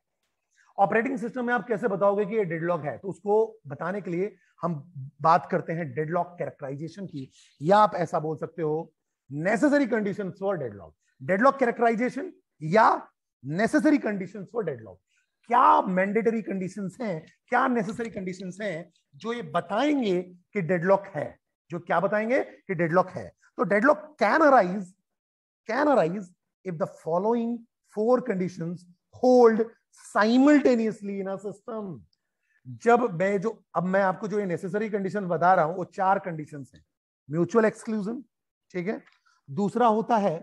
ऑपरेटिंग सिस्टम में आप कैसे बताओगे कि ये डेडलॉक है तो उसको बताने के लिए हम बात करते हैं डेडलॉक कैरेक्टराइजेशन की या आप ऐसा बोल सकते हो necessary conditions for deadlock deadlock characterization या necessary conditions for deadlock क्या mandatory conditions हैं क्या necessary conditions हैं जो ये बताएंगे कि deadlock है जो क्या बताएंगे कि deadlock है तो deadlock can arise can arise if the following four conditions hold simultaneously in a system जब मैं जो अब मैं आपको जो ये नेसेसरी कंडीशन बता रहा हूं वो चार कंडीशन हैं म्यूचुअल एक्सक्लूजन ठीक है दूसरा होता है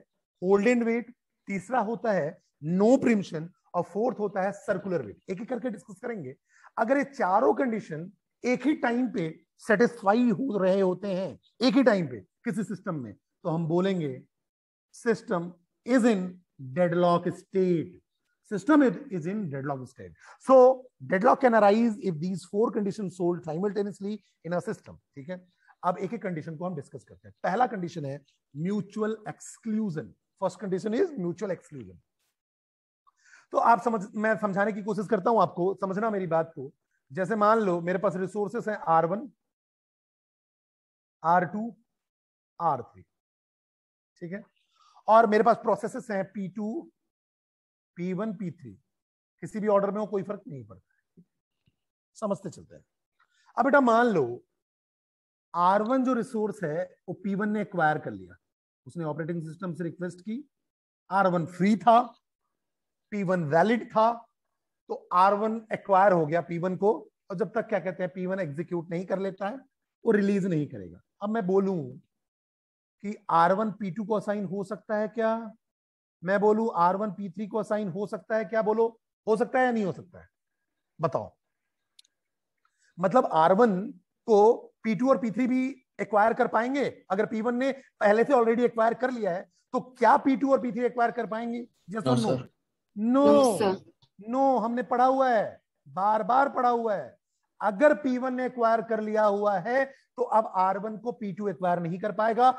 होल्ड एंड वेट तीसरा होता है नो प्रिमशन और फोर्थ होता है सर्कुलर वेट एक एक करके डिस्कस करेंगे अगर ये चारों कंडीशन एक ही टाइम पे सेटिस्फाई हो रहे होते हैं एक ही टाइम पे किसी सिस्टम में तो हम बोलेंगे system is in deadlock state is in deadlock state so deadlock can arise if these four condition hold simultaneously in a system ठीक है अब एक एक कंडीशन को हम डिस्कस करते हैं पहला कंडीशन है mutual exclusion first condition is mutual exclusion तो आप समझ मैं समझाने की कोशिश करता हूं आपको समझना मेरी बात को जैसे मान लो मेरे पास रिसोर्सेस हैं R one R two R three ठीक है और मेरे पास प्रोसेसेस हैं P two P one P three किसी भी ऑर्डर में हो कोई फर्क नहीं पड़ता समझते चलते हैं अब बेटा मान लो आर वन जो रिसोर्स है वो पी वन ने एक्वायर कर लिया उसने ऑपरेटिंग सिस्टम से रिक्वेस्ट की आर वन फ्री था पी वन वैलिड था तो आर वन एक्वायर हो गया पी वन को और जब तक क्या कहते हैं पी वन एग्जीक्यूट नहीं कर लेता है वो रिलीज नहीं करेगा अब मैं बोलू कि आर वन पी टू को असाइन हो सकता है क्या मैं बोलू आर वन पी थ्री को असाइन हो सकता है क्या बोलो हो सकता है या नहीं हो सकता है बताओ मतलब आर वन को P2 और P3 भी एक्वायर कर पाएंगे अगर P1 ने पहले से ऑलरेडी एक्वायर कर लिया है तो क्या P2 और पी एक्वायर कर पाएंगे जस्ट नो नो नो हमने पढ़ा हुआ है बार बार पढ़ा हुआ है अगर P1 ने एक्वायर कर लिया हुआ है तो अब R1 को P2 एक्वायर नहीं कर पाएगा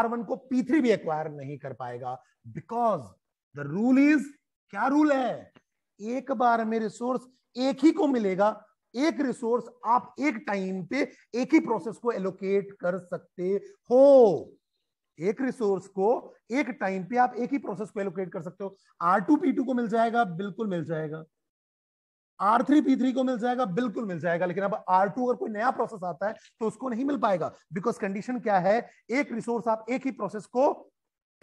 R1 को P3 भी एक्वायर नहीं कर पाएगा बिकॉज द रूल इज क्या रूल है एक बार में रिसोर्स एक ही को मिलेगा एक रिसोर्स आप एक टाइम पे एक ही प्रोसेस को एलोकेट कर सकते हो एक रिसोर्स को एक टाइम पे आप एक ही प्रोसेस को एलोकेट कर सकते हो आर टू पी टू को मिल जाएगा बिल्कुल मिल जाएगा आर थ्री पी थ्री को मिल जाएगा बिल्कुल मिल जाएगा लेकिन अब आर टू अगर कोई नया प्रोसेस आता है तो उसको नहीं मिल पाएगा बिकॉज कंडीशन क्या है एक रिसोर्स आप एक ही प्रोसेस को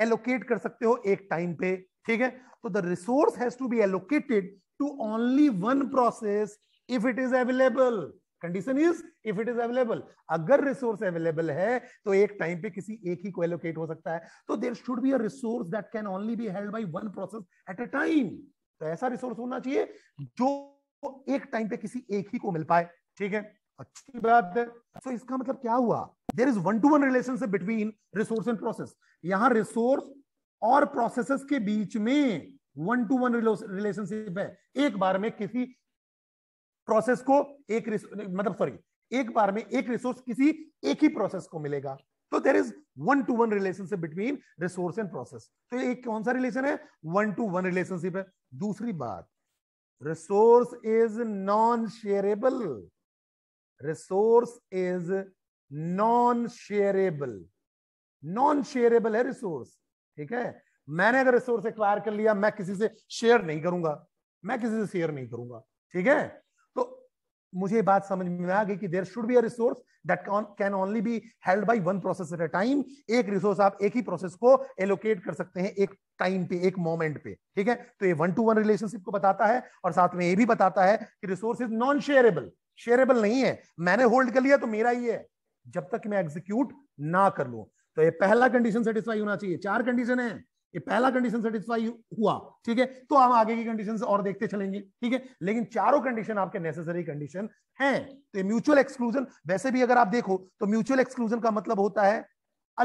एलोकेट कर सकते हो एक टाइम पे ठीक है तो the resource has to be allocated to only one process if it is available condition is if it is available अगर रिसोर्स अवेलेबल है तो एक टाइम पे किसी एक ही को एलोकेट हो सकता है तो there should be a resource that can only be held by one process at a time तो ऐसा रिसोर्स होना चाहिए जो एक टाइम पे किसी एक ही को मिल पाए ठीक है अच्छी बात है सो so, इसका मतलब क्या हुआ there is one to one relationship between resource and process यहां रिसोर्स और प्रोसेसेस के बीच में वन टू वन रिलेशनशिप है एक बार में किसी प्रोसेस को एक मतलब सॉरी एक बार में एक रिसोर्स किसी एक ही प्रोसेस को मिलेगा तो there is one to one relationship between resource and process तो एक कौन सा रिलेशन है वन टू वन रिलेशनशिप है दूसरी बात resource is non shareable resource is non shareable non shareable है रिसोर्स ठीक है मैंने अगर रिसोर्स एक्वायर कर लिया मैं किसी से शेयर नहीं करूंगा मैं किसी से शेयर नहीं करूंगा ठीक है मुझे बात समझ में आ गई कि there should be a resource that can only be held by one process at a time एक रिसोर्स आप एक ही प्रोसेस को एलोकेट कर सकते हैं एक टाइम पे एक मोमेंट पे ठीक है तो ये वन टू वन रिलेशनशिप को बताता है और साथ में ये भी बताता है कि resource is non shareable shareable नहीं है मैंने होल्ड कर लिया तो मेरा ही है जब तक मैं एग्जीक्यूट ना कर लू तो ये पहला कंडीशन सेटिस्फाई होना चाहिए चार कंडीशन है ये पहला कंडीशन सेटिस्फाई हुआ ठीक है तो हम आगे की कंडीशन और देखते चलेंगे ठीक है लेकिन चारों कंडीशन आपके नेसेसरी कंडीशन हैं तो म्यूचुअल एक्सक्लूजन वैसे भी अगर आप देखो तो म्यूचुअल एक्सक्लूजन का मतलब होता है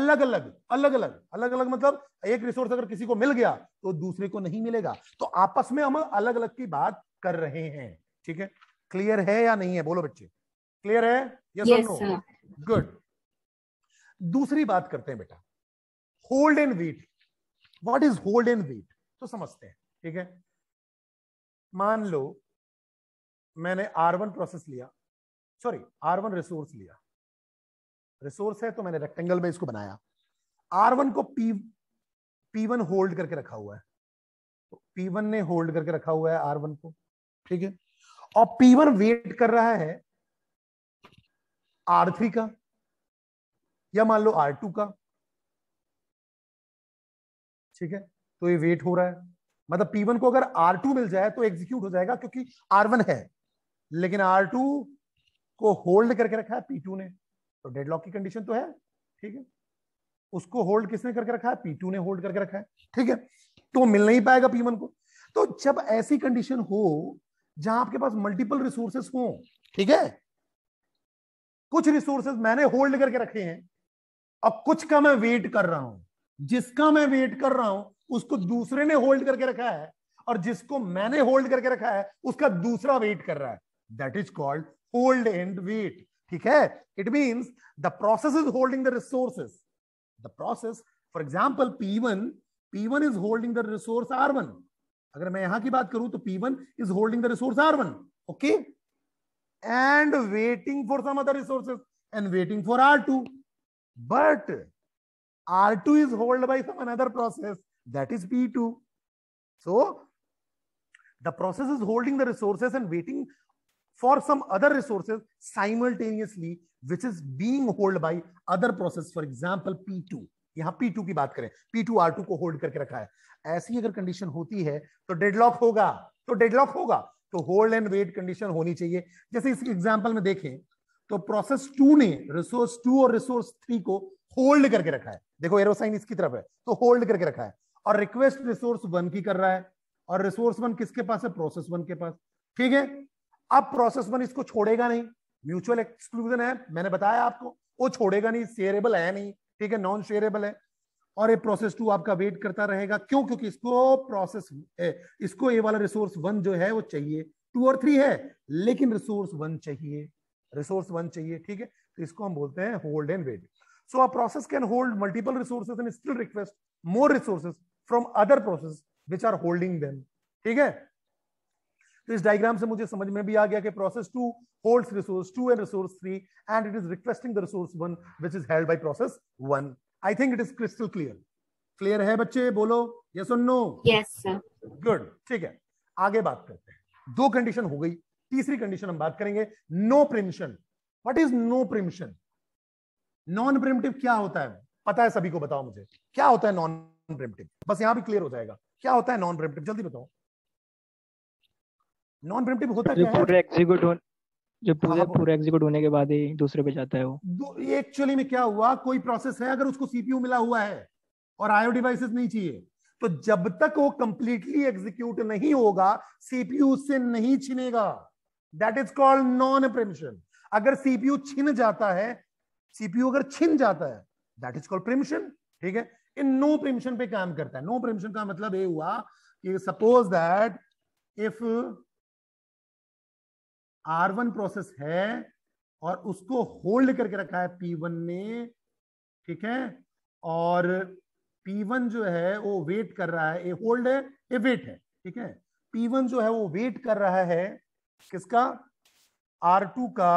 अलग अलग अलग अलग अलग अलग मतलब एक रिसोर्स अगर किसी को मिल गया तो दूसरे को नहीं मिलेगा तो आपस में हम अलग अलग की बात कर रहे हैं ठीक है क्लियर है या नहीं है बोलो बच्चे क्लियर है यस नो गुड दूसरी बात करते हैं बेटा hold and wait what is hold and wait तो समझते हैं ठीक है मान लो मैंने आर वन प्रोसेस लिया सॉरी आर वन रिसोर्स लिया रिसोर्स है तो मैंने रेक्टेंगल में इसको बनाया आर वन को पी पी वन होल्ड करके रखा हुआ है तो पी वन ने होल्ड करके रखा हुआ है आर वन को ठीक है और पी वन वेट कर रहा है आर थ्री का या मान लो आर टू का ठीक है तो ये वेट हो रहा है मतलब P1 को अगर R2 मिल जाए तो एग्जीक्यूट हो जाएगा क्योंकि R1 है लेकिन R2 को होल्ड करके रखा है P2 ने तो डेडलॉक की कंडीशन तो है ठीक है उसको होल्ड किसने करके रखा है P2 ने होल्ड करके रखा है ठीक है तो मिल नहीं पाएगा P1 को तो जब ऐसी कंडीशन हो जहां आपके पास मल्टीपल रिसोर्सेस हो ठीक है कुछ रिसोर्सेस मैंने होल्ड करके रखे हैं और कुछ का मैं वेट कर रहा हूं जिसका मैं वेट कर रहा हूं उसको दूसरे ने होल्ड करके रखा है और जिसको मैंने होल्ड करके रखा है उसका दूसरा वेट कर रहा है that is called hold and wait ठीक है it means the process is holding the resources the process for example P one P one is holding the resource R one अगर मैं यहां की बात करूं तो P one is holding the resource R one okay and waiting for some other resources and waiting for R two but R2 is held by some another process that is P2. So the process is holding the resources and waiting for some other resources simultaneously which is being held by other process for example P2. यहाँ P2 की बात करें P2 R2 को hold करके रखा है ऐसी अगर कंडीशन होती है तो डेडलॉक होगा तो डेडलॉक होगा तो होल्ड एंड वेट कंडीशन होनी चाहिए जैसे इस एग्जांपल में देखें तो प्रोसेस टू ने रिसोर्स टू और रिसोर्स थ्री को होल्ड करके रखा है देखो एरोसाइन इसकी तरफ है तो होल्ड करके रखा है और रिक्वेस्ट रिसोर्स वन की कर रहा है और रिसोर्स वन किसके पास है प्रोसेस वन के पास ठीक है अब प्रोसेस वन इसको छोड़ेगा नहीं म्यूचुअल एक्सक्लूजन है मैंने बताया आपको वो छोड़ेगा नहीं शेयरेबल है नहीं ठीक है नॉन शेयरेबल है और ये प्रोसेस टू आपका वेट करता रहेगा क्यों क्योंकि इसको प्रोसेस इसको ये वाला रिसोर्स वन जो है वो चाहिए टू और थ्री है लेकिन रिसोर्स वन चाहिए रिसोर्स वन चाहिए ठीक है तो इसको हम बोलते हैं hold and wait So a process can hold multiple resources and still request more resources from other process which are holding them. ठीक है तो इस डायग्राम से मुझे समझ में भी आ गया कि process two holds resource two and resource three and it is requesting the resource one which is held by process one I think it is crystal clear clear है बच्चे बोलो यस और नो यस गुड ठीक है आगे बात करते हैं दो कंडीशन हो गई तीसरी कंडीशन हम बात करेंगे no preemption what is no preemption non preemptive क्या होता है पता है सभी को बताओ मुझे क्या होता है नॉन प्रिमटिव बस यहां भी क्लियर हो जाएगा क्या होता है नॉन प्रिमटिव जल्दी बताओ नॉन प्रिमटिव होता क्या है एग्जीक्यूट होने जो पूरे हाँ, पूरे एग्जीक्यूट होने के बाद ही दूसरे पे जाता है वो ये एक्चुअली में क्या हुआ कोई प्रोसेस है अगर उसको सीपीयू मिला हुआ है और आईओ डिवाइसेस नहीं चाहिए तो जब तक वो कंप्लीटली एग्जीक्यूट नहीं होगा सीपीयू उससे नहीं छिनेगा that is called non preemption अगर सीपीयू छिन जाता है सीपीयू अगर छिन जाता है दैट इज कॉल्ड प्रेमिशन ठीक है इन नो प्रेमिशन पे काम करता है नो no प्रेमिशन का मतलब ये हुआ कि suppose that if R one process है और उसको होल्ड करके रखा है पी वन ने ठीक है और पी वन जो है वो वेट कर रहा है ए होल्ड है ए वेट है ठीक है पी वन जो है वो वेट कर रहा है किसका आर टू का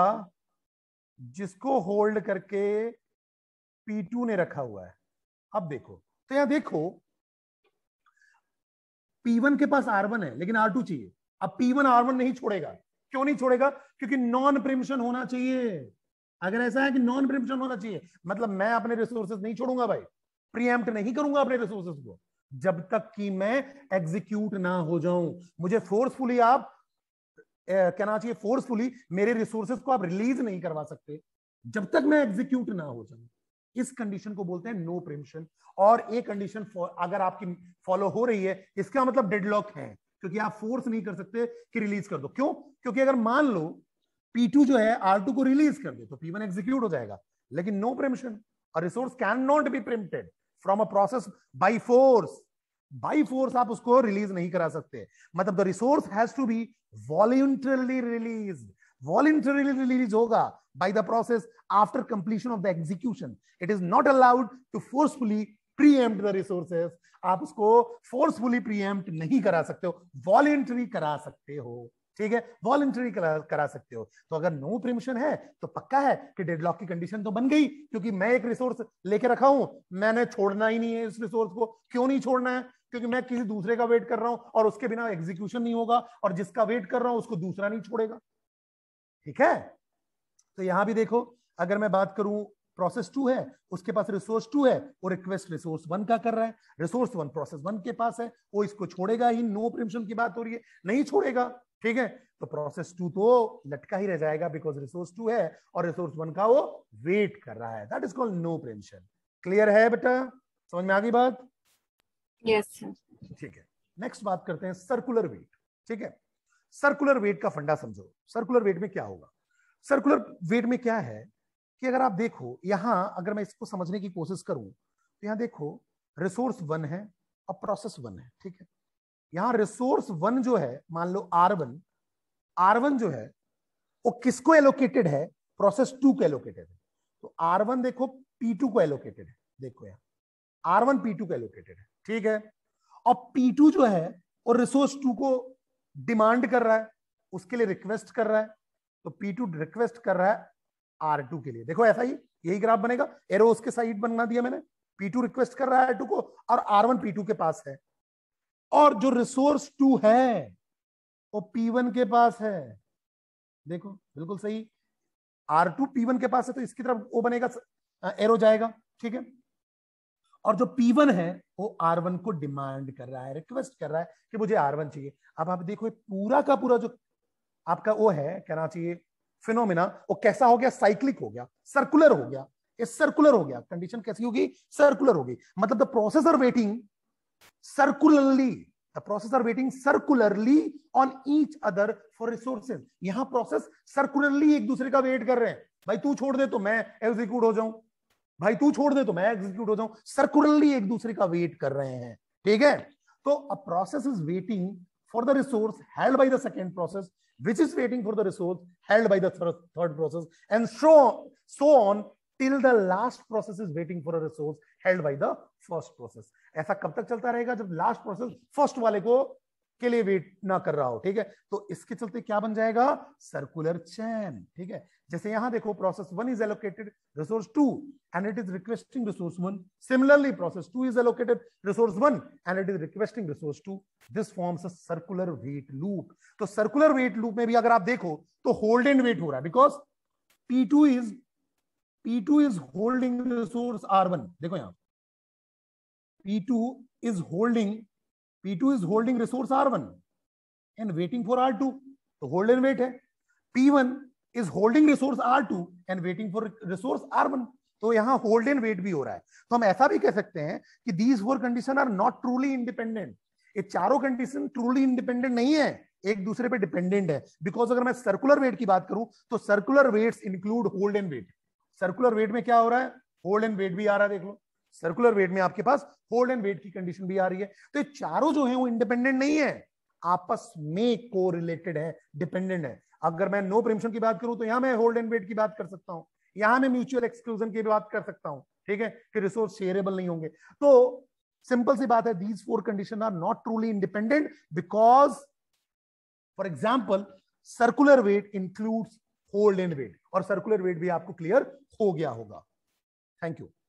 जिसको होल्ड करके P2 ने रखा हुआ है अब देखो तो यहां देखो P1 के पास R1 है लेकिन R2 चाहिए अब P1 R1 नहीं छोड़ेगा क्यों नहीं छोड़ेगा क्योंकि नॉन प्रिमशन होना चाहिए अगर ऐसा है कि नॉन प्रिमिशन होना चाहिए मतलब मैं अपने रिसोर्सेज नहीं छोड़ूंगा भाई प्रियम्प्ट नहीं करूंगा अपने रिसोर्सेज को जब तक कि मैं एग्जीक्यूट ना हो जाऊं मुझे फोर्सफुली आप कहना चाहिए फोर्सफुली मेरे रिसोर्सेज को आप रिलीज नहीं करवा सकते जब तक मैं एग्जीक्यूट ना हो जाऊं इस कंडीशन को बोलते हैं नो प्रेमशन और ये कंडीशन अगर आपकी फॉलो हो रही है इसका मतलब डेडलॉक है क्योंकि आप फोर्स नहीं कर सकते कि रिलीज कर दो क्यों क्योंकि अगर मान लो P2 जो है R2 को रिलीज कर दे तो P1 एग्जीक्यूट हो जाएगा लेकिन नो और resource can not be preempted from a process by force by force आप उसको रिलीज नहीं करा सकते मतलब the resource has to be voluntarily release voluntarily release होगा by the process after completion of the execution it is not allowed to forcefully preempt the resources आप उसको forcefully pre-empt नहीं करा सकते हो वॉलेंट्री करा सकते हो ठीक है वॉलंटरी करा सकते हो तो अगर नो प्रिमशन है तो पक्का है कि डेडलॉक की कंडीशन तो बन गई क्योंकि मैं एक रिसोर्स लेके रखा हूं मैंने छोड़ना ही नहीं है इस रिसोर्स को क्यों नहीं छोड़ना है क्योंकि मैं किसी दूसरे का वेट कर रहा हूं और उसके बिना एग्जीक्यूशन नहीं होगा और जिसका वेट कर रहा हूं उसको दूसरा नहीं छोड़ेगा ठीक है तो यहां भी देखो अगर मैं बात करूं प्रोसेस टू है उसके पास रिसोर्स टू है और रिक्वेस्ट रिसोर्स वन का कर रहा है रिसोर्स वन प्रोसेस वन के पास है वो इसको छोड़ेगा ही नो प्रिमशन की बात हो रही है नहीं छोड़ेगा ठीक है तो प्रोसेस टू तो लटका ही रह जाएगा बिकॉज रिसोर्स टू है और रिसोर्स वन का वो वेट कर रहा है that is called no preemption clear है बेटा समझ में आ गई बात यस ठीक है नेक्स्ट बात करते हैं सर्कुलर वेट ठीक है सर्कुलर वेट का फंडा समझो सर्कुलर वेट में क्या होगा सर्कुलर वेट में क्या है कि अगर आप देखो यहाँ अगर मैं इसको समझने की कोशिश करूं तो यहाँ देखो रिसोर्स वन है और प्रोसेस वन है ठीक है यहाँ रिसोर्स वन जो है मान लो आर वन आर वन जो है वो किसको एलोकेटेड है प्रोसेस टू को एलोकेटेड है तो आर वन देखो पी टू को एलोकेटेड है देखो यहाँ आर वन पी टू को एलोकेटेड है ठीक है और पी टू जो है वो रिसोर्स टू को डिमांड कर रहा है उसके लिए रिक्वेस्ट कर रहा है तो पी टू रिक्वेस्ट कर रहा है आर टू के लिए देखो ऐसा ही यही ग्राफ बनेगा एरो उसके साइड बना दिया मैंने पी टू रिक्वेस्ट कर रहा है आर टू को और आर वन पी टू के पास है और जो रिसोर्स टू है वो पी वन के पास है देखो बिल्कुल सही आर टू पी वन के पास है तो इसकी तरफ वो बनेगा एरो जाएगा ठीक है और जो पी वन है वो आर वन को डिमांड कर रहा है रिक्वेस्ट कर रहा है कि मुझे आर वन चाहिए अब आप देखो पूरा का पूरा जो आपका वो है कहना चाहिए फिनोमिना वो कैसा हो गया साइक्लिक हो गया सर्कुलर हो गया इस सर्कुलर हो गया कंडीशन कैसी होगी सर्कुलर होगी मतलब the process are waiting circularly the process are waiting circularly on each other for resources यहां प्रोसेस सर्कुलरली एक दूसरे का वेट कर रहे हैं भाई तू छोड़ दे तो मैं एग्जीक्यूट हो जाऊं भाई तू छोड़ दे तो मैं एग्जीक्यूट हो जाऊं सर्कुलरली एक दूसरे का वेट कर रहे हैं ठीक है तो a process is waiting for the resource held by the second process, which is waiting for the resource held by the th third process, and so, so on till the last process is waiting for a resource held by the first process. ऐसा कब तक चलता रहेगा जब last process first वाले को के लिए वेट ना कर रहा हो ठीक है तो इसके चलते क्या बन जाएगा सर्कुलर चैन ठीक है जैसे यहां देखो process one is allocated resource two and it is requesting resource one similarly process two is allocated resource one and it is requesting resource two this forms a circular wait loop तो circular wait loop में भी अगर आप देखो तो hold and wait हो रहा है because P two is P two is holding resource R one देखो यहां P two is holding P2 is holding resource R1 and waiting for R2. So hold and wait है. P1 is holding resource R2 and waiting for resource R1. तो यहाँ hold and wait भी हो रहा है तो हम ऐसा भी कह सकते हैं कि these four condition are not truly independent ये चारों कंडीशन ट्रूली इंडिपेंडेंट नहीं है एक दूसरे पे डिपेंडेंट है बिकॉज अगर मैं सर्कुलर वेट की बात करूं तो circular waits include hold and wait circular wait में क्या हो रहा है होल्ड एंड वेट भी आ रहा है देख लो सर्कुलर वेट में आपके पास होल्ड एंड वेट की कंडीशन भी आ रही है तो ये चारों जो है वो इंडिपेंडेंट नहीं है आपस में को रिलेटेड है डिपेंडेंट है अगर मैं नो प्रेमशन की बात करूं तो यहां मैं होल्ड एंड वेट की बात कर सकता हूं यहां मैं म्यूचुअल एक्सक्लूजन की बात कर सकता हूं ठीक है कि रिसोर्स शेयरेबल नहीं होंगे तो सिंपल सी बात है these four condition are not truly independent because for example circular wait includes hold and wait और सर्कुलर वेट भी आपको क्लियर हो गया होगा थैंक यू